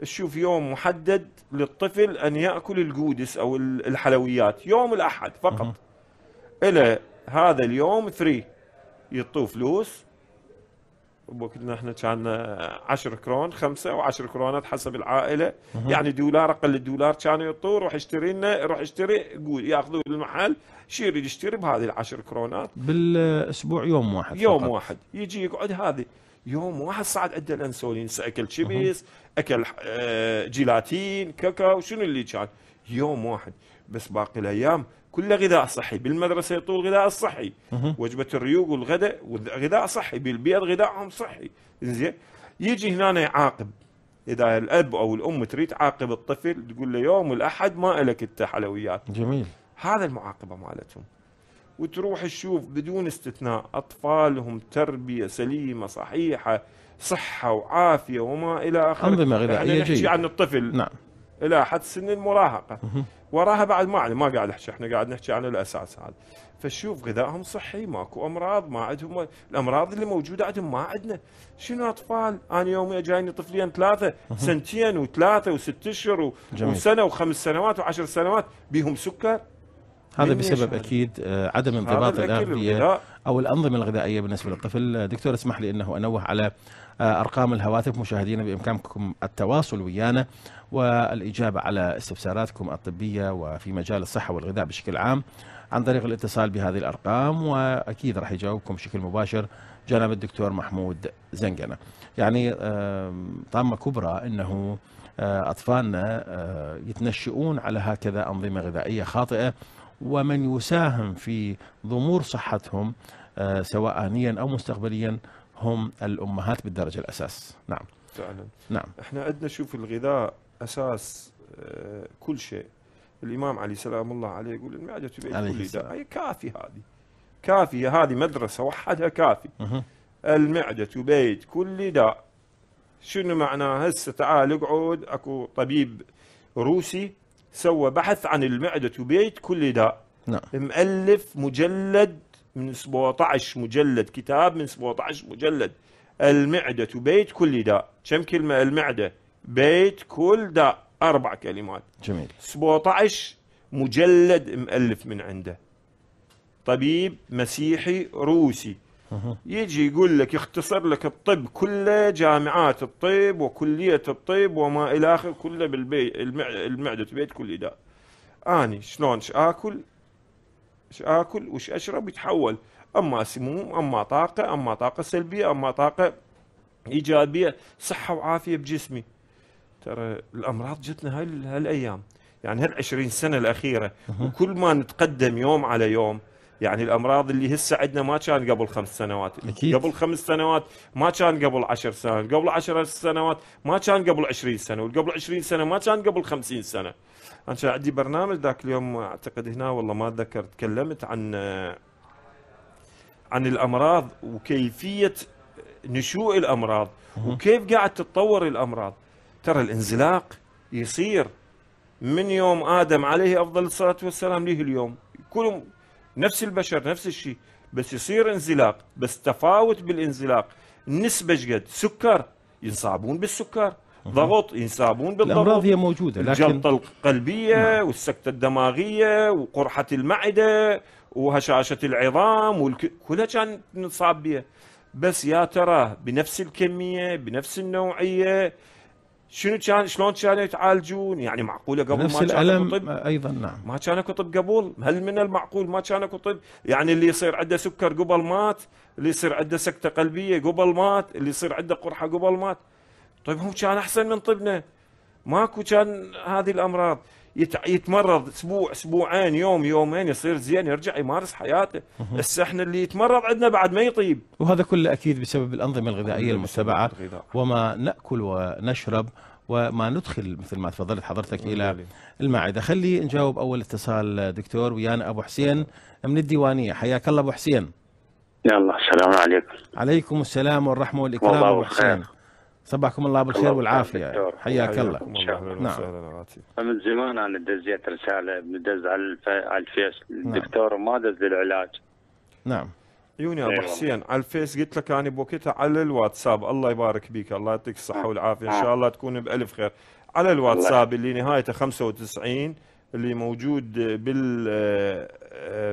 تشوف يوم محدد للطفل أن يأكل الجودس أو الحلويات يوم الأحد فقط أه. الى هذا اليوم فري يعطوه فلوس بوقتنا احنا كان 10 كرون خمسه او 10 كرونات حسب العائله يعني دولار اقل الدولار كانوا يعطوه روح اشتري لنا روح اشتري قول ياخذوه للمحل شو يريد يشتري بهذه العشر كرونات بالاسبوع يوم واحد يوم فقط. واحد يجي يقعد هذه يوم واحد صعد عنده الانسولين اكل شيبس آه، اكل جيلاتين كاكاو شنو اللي كان يوم واحد بس باقي الايام كل غذاء صحي بالمدرسه يطول غذاء الصحي وجبه الريوق والغداء غذاء صحي بالبيض غذائهم صحي زين يجي هنا يعاقب اذا الاب او الام تريد تعاقب الطفل تقول له يوم الاحد ما لك انت حلويات جميل هذا المعاقبه مالتهم وتروح تشوف بدون استثناء اطفالهم تربيه سليمه صحيحه صحه وعافيه وما الى اخره انظمه غذائيه جيده عن الطفل نعم الى حد سن المراهقه وراها بعد ما ما قاعد احكي احنا قاعد نحكي عن الاساس هذا فشوف غذائهم صحي ماكو امراض ما عندهم الامراض اللي موجوده عندهم ما عندنا شنو اطفال انا يوم جايني طفلين ثلاثه سنتين وثلاثه وست اشهر وسنه وخمس سنوات وعشر سنوات بيهم سكر هذا بسبب اكيد آه، عدم انضباط الاغذيه او الانظمه الغذائيه بالنسبه للطفل دكتور اسمح لي انه انوه على آه، ارقام الهواتف مشاهدينا بامكانكم التواصل ويانا والإجابة على استفساراتكم الطبية وفي مجال الصحة والغذاء بشكل عام عن طريق الاتصال بهذه الأرقام وأكيد راح يجاوبكم بشكل مباشر جناب الدكتور محمود زنقنة يعني طامة كبرى أنه آه، أطفالنا آه، يتنشئون على هكذا أنظمة غذائية خاطئة ومن يساهم في ضمور صحتهم آه، سواء آنيا أو مستقبليا هم الأمهات بالدرجة الأساس نعم فعلا نعم احنا عندنا شوف الغذاء أساس آه، كل شيء الإمام علي سلام الله عليه يقول المعده بين كل هي كافي هذه كافي هذه مدرسة وحدها كافي المعدة بيت كل داء شنو معناه هسه تعال اقعد اكو طبيب روسي سوى بحث عن المعدة بيت كل داء نعم. مؤلف مجلد من 17 مجلد كتاب من 17 مجلد المعدة بيت كل داء كم كلمة المعدة بيت كل ده أربع كلمات جميل 17 مجلد مؤلف من عنده طبيب مسيحي روسي يجي يقول لك يختصر لك الطب كله جامعات الطب وكلية الطب وما إلى آخر كله بالبيت المعدة بيت كل ده أني شلون آكل ش آكل وش أشرب يتحول أما سموم أما طاقة أما طاقة سلبية أما طاقة إيجابية صحة وعافية بجسمي ترى الامراض جتنا هاي هالايام يعني هال 20 سنه الاخيره وكل ما نتقدم يوم على يوم يعني الامراض اللي هسه عندنا ما كان قبل خمس سنوات أكيد. قبل خمس سنوات ما كان قبل عشر سنوات قبل عشر سنوات ما كان قبل عشرين سنه وقبل عشرين سنه ما كان قبل خمسين سنه انا كان عندي برنامج ذاك اليوم اعتقد هنا والله ما اتذكر تكلمت عن عن الامراض وكيفيه نشوء الامراض وكيف قاعد تتطور الامراض ترى الانزلاق يصير من يوم ادم عليه افضل الصلاه والسلام له اليوم كلهم نفس البشر نفس الشيء بس يصير انزلاق بس تفاوت بالانزلاق النسبه شقد سكر ينصابون بالسكر ضغط ينصابون بالضغط الامراض هي موجوده لكن الجلطه القلبيه نعم. والسكته الدماغيه وقرحه المعده وهشاشه العظام والك... كلها كان نصاب بها بس يا ترى بنفس الكميه بنفس النوعيه شنو كان شلون كانوا يتعالجون يعني معقوله قبل نفس ما كان اكو طب ايضا نعم ما كان اكو طب قبل هل من المعقول ما كان اكو طب يعني اللي يصير عنده سكر قبل مات اللي يصير عنده سكته قلبيه قبل مات اللي يصير عنده قرحه قبل مات طيب هم كان احسن من طبنا ماكو كان هذه الامراض يتمرض اسبوع اسبوعين يوم يومين يصير زين يرجع يمارس حياته هسه احنا اللي يتمرض عندنا بعد ما يطيب وهذا كله اكيد بسبب الانظمه الغذائيه المتبعه وما ناكل ونشرب وما ندخل مثل ما تفضلت حضرتك الى المعده خلي نجاوب اول اتصال دكتور ويانا ابو حسين من الديوانيه حياك الله ابو حسين يلا السلام عليكم عليكم السلام والرحمه والاكرام ابو حسين صباحكم الله بالخير والعافيه حياك الله نعم من زمان انا دزيت رساله مدز على الفيس الدكتور نعم. ما دز العلاج نعم عيوني ابو إيه، حسين على الفيس قلت لك انا بوقتها على الواتساب الله يبارك بيك الله يعطيك الصحه نعم. والعافيه ان نعم. شاء الله تكون بالف خير على الواتساب اللي نهايته 95 اللي موجود بال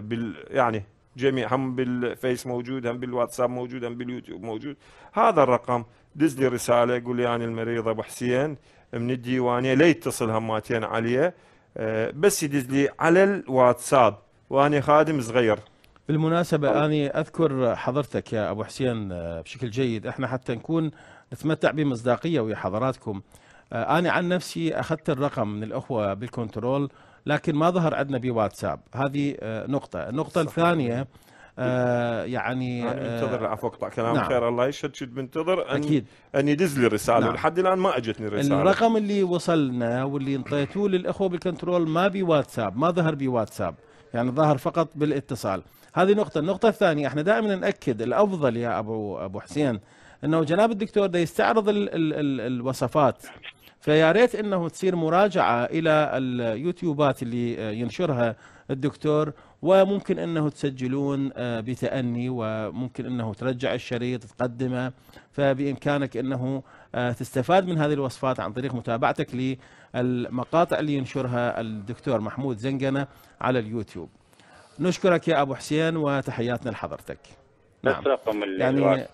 بال يعني جميع هم بالفيس موجود هم بالواتساب موجود هم باليوتيوب موجود هذا الرقم دز لي رساله يقول لي انا المريض ابو حسين من الديوانيه لا يتصل هماتين عليه آه، بس يدز لي على الواتساب وانا خادم صغير بالمناسبة أني أذكر حضرتك يا أبو حسين آه، بشكل جيد إحنا حتى نكون نتمتع بمصداقية ويا حضراتكم آه، أنا عن نفسي أخذت الرقم من الأخوة بالكنترول لكن ما ظهر عندنا بواتساب هذه نقطة النقطة الثانية آه، يعني انا آه عفوا اقطع كلام نعم. خير الله يشهد شد منتظر ان أكيد. ان يدز لي رساله نعم. لحد الان ما اجتني رساله الرقم اللي وصلنا واللي انطيتوه للاخوه بالكنترول ما بواتساب ما ظهر بواتساب يعني ظهر فقط بالاتصال هذه نقطه النقطه الثانيه احنا دائما ناكد الافضل يا ابو ابو حسين انه جناب الدكتور ده يستعرض الـ الـ الـ الوصفات فيا ريت انه تصير مراجعه الى اليوتيوبات اللي ينشرها الدكتور وممكن انه تسجلون آه، بتأني وممكن انه ترجع الشريط تقدمه فبامكانك انه آه، تستفاد من هذه الوصفات عن طريق متابعتك للمقاطع اللي ينشرها الدكتور محمود زنقنه على اليوتيوب. نشكرك يا ابو حسين وتحياتنا لحضرتك. نعم. بس رقم يعني مال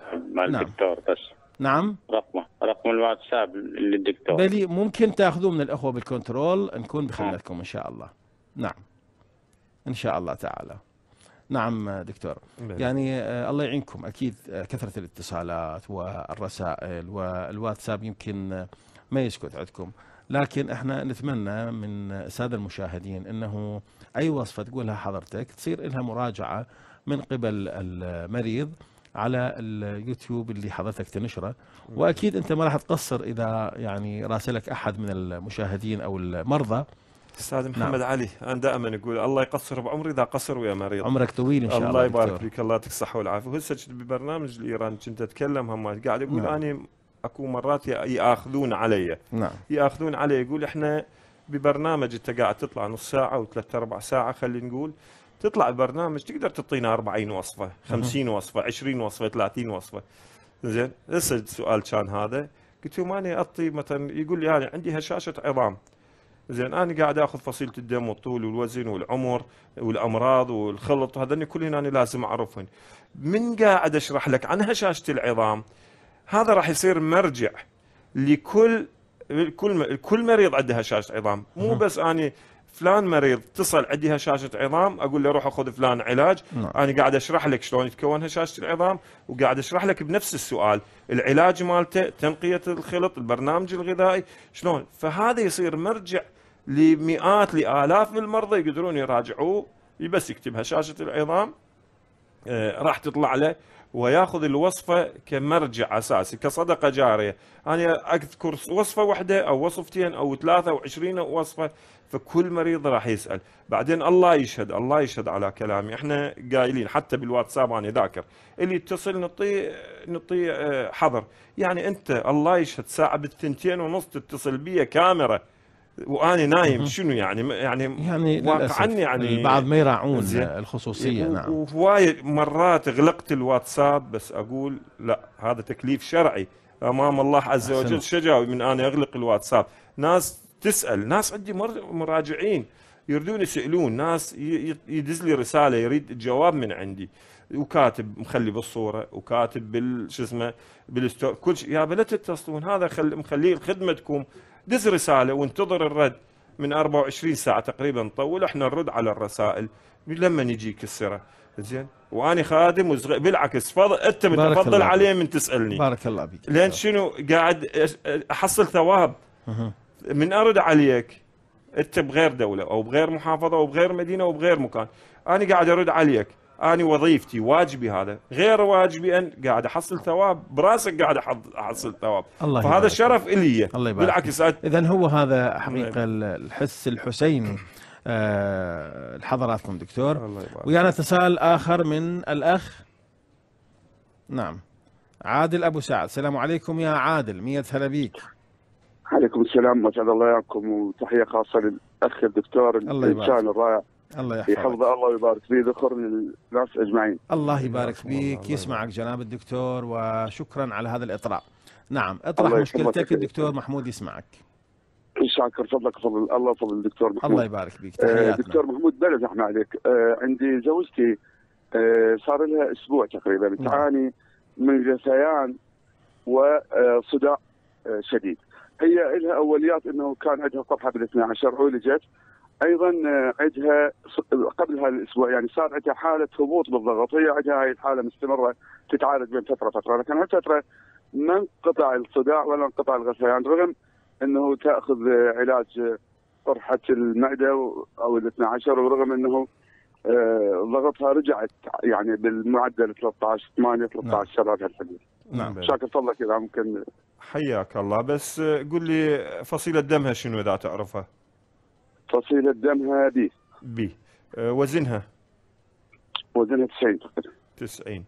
نعم. الدكتور بس. نعم رقمه رقم الواتساب للدكتور بلي ممكن تاخذوه من الاخوه بالكنترول نكون بخدمتكم ان شاء الله نعم ان شاء الله تعالى نعم دكتور بلد. يعني آه، الله يعينكم اكيد آه، كثره الاتصالات والرسائل والواتساب يمكن آه، ما يسكت عندكم لكن احنا نتمنى من الساده المشاهدين انه اي وصفه تقولها حضرتك تصير لها مراجعه من قبل المريض على اليوتيوب اللي حضرتك تنشره واكيد انت ما راح تقصر اذا يعني راسلك احد من المشاهدين او المرضى استاذ نعم. محمد نعم. علي انا دائما اقول الله يقصر بعمري اذا قصر ويا مريض عمرك طويل ان شاء الله الله يبارك فيك الله يعطيك الصحه والعافيه وهسه ببرنامج الايران كنت اتكلم هم قاعد اقول نعم. اني اكو مرات ياخذون علي نعم ياخذون علي يقول احنا ببرنامج انت قاعد تطلع نص ساعه او ثلاث اربع ساعه خلينا نقول تطلع ببرنامج تقدر تعطينا 40 وصفه 50 وصفه 20 وصفه 30 وصفه زين هسه السؤال كان هذا قلت له ماني اعطي مثلا يقول لي انا يعني عندي هشاشه عظام زين انا قاعد اخذ فصيله الدم والطول والوزن والعمر والامراض والخلط هذني كلهن انا لازم اعرفهم. من قاعد اشرح لك عن هشاشه العظام هذا راح يصير مرجع لكل كل كل مريض عنده هشاشه عظام مو بس اني فلان مريض اتصل عندي هشاشه عظام اقول له روح اخذ فلان علاج مم. نعم. انا قاعد اشرح لك شلون يتكون هشاشه العظام وقاعد اشرح لك بنفس السؤال العلاج مالته تنقيه الخلط البرنامج الغذائي شلون فهذا يصير مرجع لمئات لآلاف من المرضى يقدرون يراجعوه بس يكتبها شاشة العظام آه، راح تطلع له وياخذ الوصفة كمرجع أساسي كصدقة جارية أنا أذكر وصفة واحدة أو وصفتين أو ثلاثة أو 20 وصفة فكل مريض راح يسأل بعدين الله يشهد الله يشهد على كلامي احنا قايلين حتى بالواتساب أنا ذاكر اللي يتصل نطي نطي آه، حظر يعني أنت الله يشهد ساعة بالثنتين ونص تتصل بي كاميرا واني نايم شنو يعني يعني يعني واقعا يعني البعض ما يراعون الخصوصيه نعم وهواي مرات غلقت الواتساب بس اقول لا هذا تكليف شرعي امام الله عز وجل شجاوي من اني اغلق الواتساب ناس تسال ناس عندي مراجعين يردون يسالون ناس يدز لي رساله يريد جواب من عندي وكاتب مخلي بالصوره وكاتب بال شو اسمه بالستور كل شيء يا لا تتصلون هذا خل مخليه خدمتكم دز رساله وانتظر الرد من 24 ساعه تقريبا طول احنا نرد على الرسائل لما نجيك السره زين واني خادم وزغ... بالعكس فض... انت متفضل علي من تسالني بارك الله فيك لان شنو قاعد احصل ثواب من ارد عليك انت بغير دوله او بغير محافظه او بغير مدينه او بغير مكان انا قاعد ارد عليك اني وظيفتي واجبي هذا غير واجبي أن قاعد أحصل آه. ثواب براسك قاعد أحصل ثواب الله فهذا الشرف إلي الله يبارك بالعكس إذا هو هذا حقيقة نعم. الحس الحسيني أه الحضراتكم دكتور ويانا تساؤل آخر من الأخ نعم عادل أبو سعد السلام عليكم يا عادل مية هلا بيك عليكم السلام شاء الله ياكم وتحيه خاصه للاخ الدكتور الانسان الرائع الله يحفظك يحفظه الله ويبارك فيه ذخر للناس اجمعين الله يبارك فيك يسمعك جناب الدكتور وشكرا على هذا الاطراء نعم اطرح مشكلتك الدكتور محمود يسمعك شاكر فضلك فضل الله فضل الدكتور محمود الله يبارك فيك آه، دكتور محمود بلا زحمه عليك آه، عندي زوجتي آه، صار لها اسبوع تقريبا نعم. تعاني من غثيان وصداع شديد هي لها اوليات انه كان عندها طفحه بال 12 عولجت ايضا آه، عندها قبلها الاسبوع يعني صار عندها حاله هبوط بالضغط هي عندها هاي الحاله مستمره تتعالج بين فتره فتره لكن هالفتره ما انقطع الصداع ولا انقطع الغثيان يعني رغم انه تاخذ آه، علاج آه، قرحه المعده او ال 12 ورغم انه ضغطها رجعت يعني بالمعدل 13 8 13 7 بهالحدود نعم شاكر فضلك اذا ممكن حياك الله بس قول لي فصيله دمها شنو اذا تعرفها؟ فصيلة دمها بي بي أه وزنها وزنها 90 تقريبا 90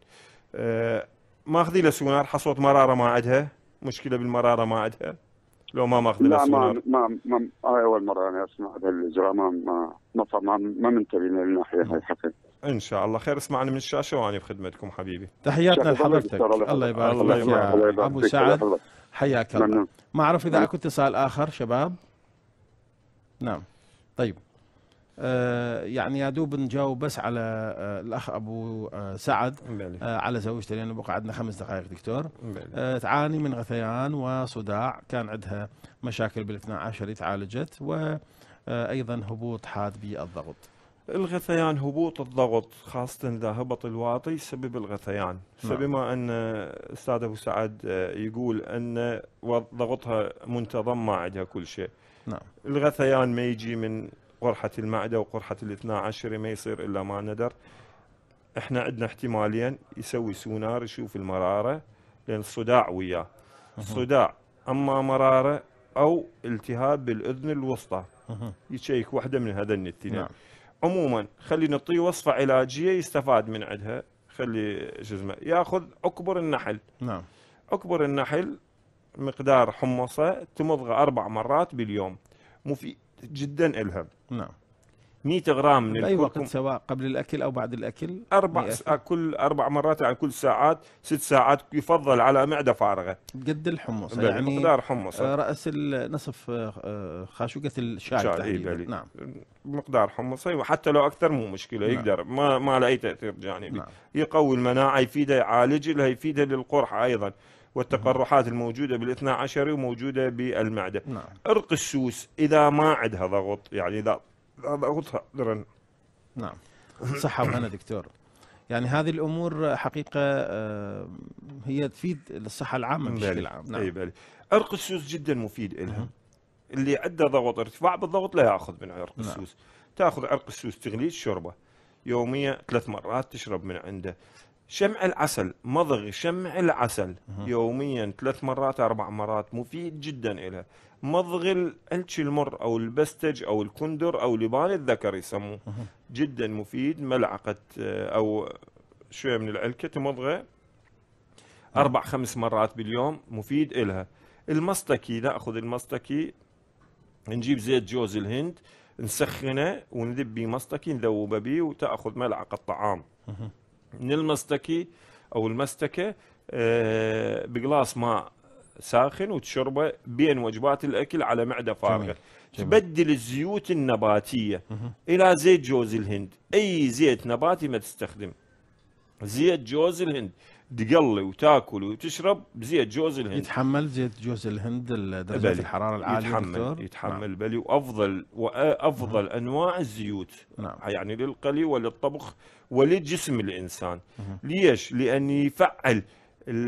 أه ماخذي له سونار حصوت مراره ما عندها مشكله بالمراره ما عندها لو ما ماخذ لا ما ما ما هاي اول مره انا اسمع هذا الاجراء ما ما ما ما منتبه للناحيه هاي الحقيقه ان شاء الله خير اسمعني من الشاشه وانا بخدمتكم حبيبي تحياتنا لحضرتك الله يبارك فيك يا ابو سعد حياك الله نعم، نعم. ما اعرف اذا نعم. اكو اتصال اخر شباب نعم طيب آه، يعني يا دوب نجاوب بس على آه، الاخ ابو آه، سعد على زوجته لانه بقى عندنا خمس دقائق دكتور تعاني من غثيان وصداع كان عندها مشاكل بالاثنى عشر تعالجت وايضا هبوط حاد بالضغط الغثيان هبوط الضغط خاصة إذا هبط الواطي سبب الغثيان نعم. فبما أن أستاذ أبو سعد يقول أن ضغطها منتظم ما عندها كل شيء نعم الغثيان ما يجي من قرحة المعدة وقرحة الاثنى عشر ما يصير إلا ما ندر احنا عندنا احتمالين يسوي سونار يشوف المرارة لأن الصداع وياه صداع أما مرارة أو التهاب بالأذن الوسطى يشيك واحدة من هذا الاثنين نعم. عموما خلي نعطيه وصفة علاجية يستفاد من عندها خلي شو اسمه ياخذ عكبر النحل نعم عكبر النحل مقدار حمصة تمضغه أربع مرات باليوم مفيد جدا إلها نعم 100 غرام من بأي اي وقت سواء قبل الأكل أو بعد الأكل أربع كل أربع مرات يعني كل ساعات ست ساعات يفضل على معدة فارغة قد الحمص يعني مقدار حمص آه، رأس نصف آه، آه، خاشوقة الشاي تقريبا نعم مقدار حمص وحتى لو أكثر مو مشكلة نعم. يقدر ما ما له أي تأثير جانبي يعني. نعم. يقوي المناعة يفيده يعالج لها يفيده للقرحة أيضا والتقرحات الموجودة بالاثنا عشري وموجودة بالمعدة نعم. عرق السوس إذا ما عندها ضغط يعني إذا ضغطها درن. نعم صحة وهنا دكتور يعني هذه الامور حقيقه آه، هي تفيد الصحه العامه بشكل عام نعم. اي بالي. عرق السوس جدا مفيد لها اللي عنده ضغط ارتفاع بالضغط لا ياخذ من عرق نعم. السوس تاخذ عرق السوس تغليه الشوربه يوميا ثلاث مرات تشرب من عنده شمع العسل مضغ شمع العسل يوميا ثلاث مرات اربع مرات مفيد جدا لها مضغ الالتش المر او البستج او الكندر او لبان الذكر يسموه جدا مفيد ملعقه آه، او شويه من العلكه تمضغه اربع نعم. خمس مرات باليوم مفيد إلها المصطكي ناخذ المصطكي نجيب زيت جوز الهند نسخنه وندب به مصطكي نذوبه به وتاخذ ملعقه طعام من المستكي او المستكه آه، بقلاص ماء ساخن وتشربه بين وجبات الاكل على معده فارغه تبدل الزيوت النباتيه مه. الى زيت جوز الهند اي زيت نباتي ما تستخدم زيت جوز الهند تقلي وتاكل وتشرب بزيت جوز الهند يتحمل زيت جوز الهند بلي. الحراره العاليه يتحمل دكتور؟ نعم. يتحمل نعم. بلي وافضل وافضل آه، مه. نعم. انواع الزيوت نعم. يعني للقلي وللطبخ ولجسم الانسان مه. ليش؟ لان يفعل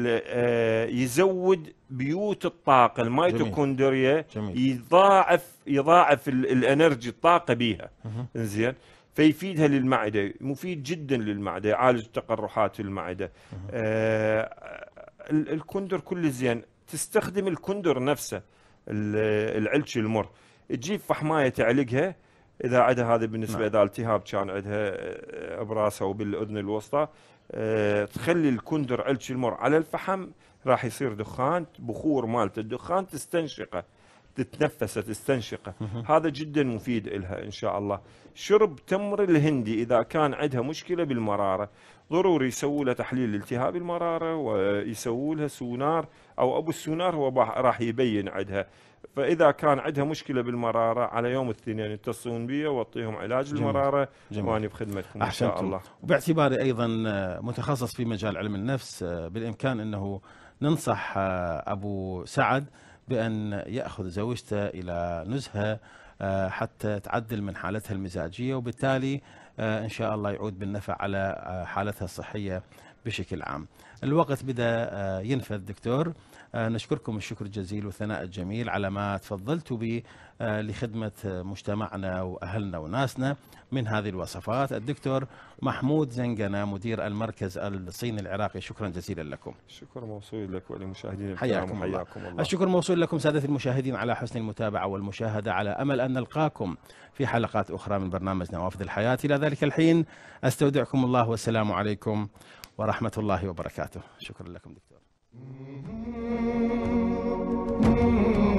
آه، يزود بيوت الطاقه الميتوكوندريا يضاعف يضاعف الانرجي الطاقه بيها زين فيفيدها للمعدة مفيد جدا للمعدة يعالج تقرحات المعدة آه الكندر كل زين تستخدم الكندر نفسه العلش المر تجيب فحماية تعلقها اذا عندها هذا بالنسبه نعم. اذا التهاب كان عندها آه، براسها وبالاذن الوسطى أه تخلي الكندر علش المر على الفحم راح يصير دخان بخور مالته الدخان تستنشقه تتنفسه تستنشقه هذا جدا مفيد لها إن شاء الله شرب تمر الهندي إذا كان عندها مشكلة بالمرارة ضروري يسووا له تحليل التهاب المرارة ويسووا لها سونار أو أبو السونار هو راح يبين عندها فاذا كان عندها مشكله بالمراره على يوم الاثنين يتصلون بي واعطيهم علاج جميل. المراره جميل. وانا بخدمتكم ان شاء الله وباعتباري ايضا آه، متخصص في مجال علم النفس آه، بالامكان انه ننصح آه، ابو سعد بأن يأخذ زوجته إلى نزهة آه، حتى تعدل من حالتها المزاجية وبالتالي آه، إن شاء الله يعود بالنفع على آه، حالتها الصحية بشكل عام الوقت بدأ ينفذ دكتور آه، نشكركم الشكر الجزيل والثناء الجميل على ما تفضلتوا به آه، لخدمة مجتمعنا وأهلنا وناسنا من هذه الوصفات الدكتور محمود زنقنا مدير المركز الصيني العراقي شكرا جزيلا لكم شكرا موصول لك وللمشاهدين حياكم, حياكم الله. الله الشكر موصول لكم سادة المشاهدين على حسن المتابعة والمشاهدة على أمل أن نلقاكم في حلقات أخرى من برنامج نوافذ الحياة إلى ذلك الحين أستودعكم الله والسلام عليكم ورحمة الله وبركاته شكرا لكم دكتور Mm-hmm. Mm-hmm.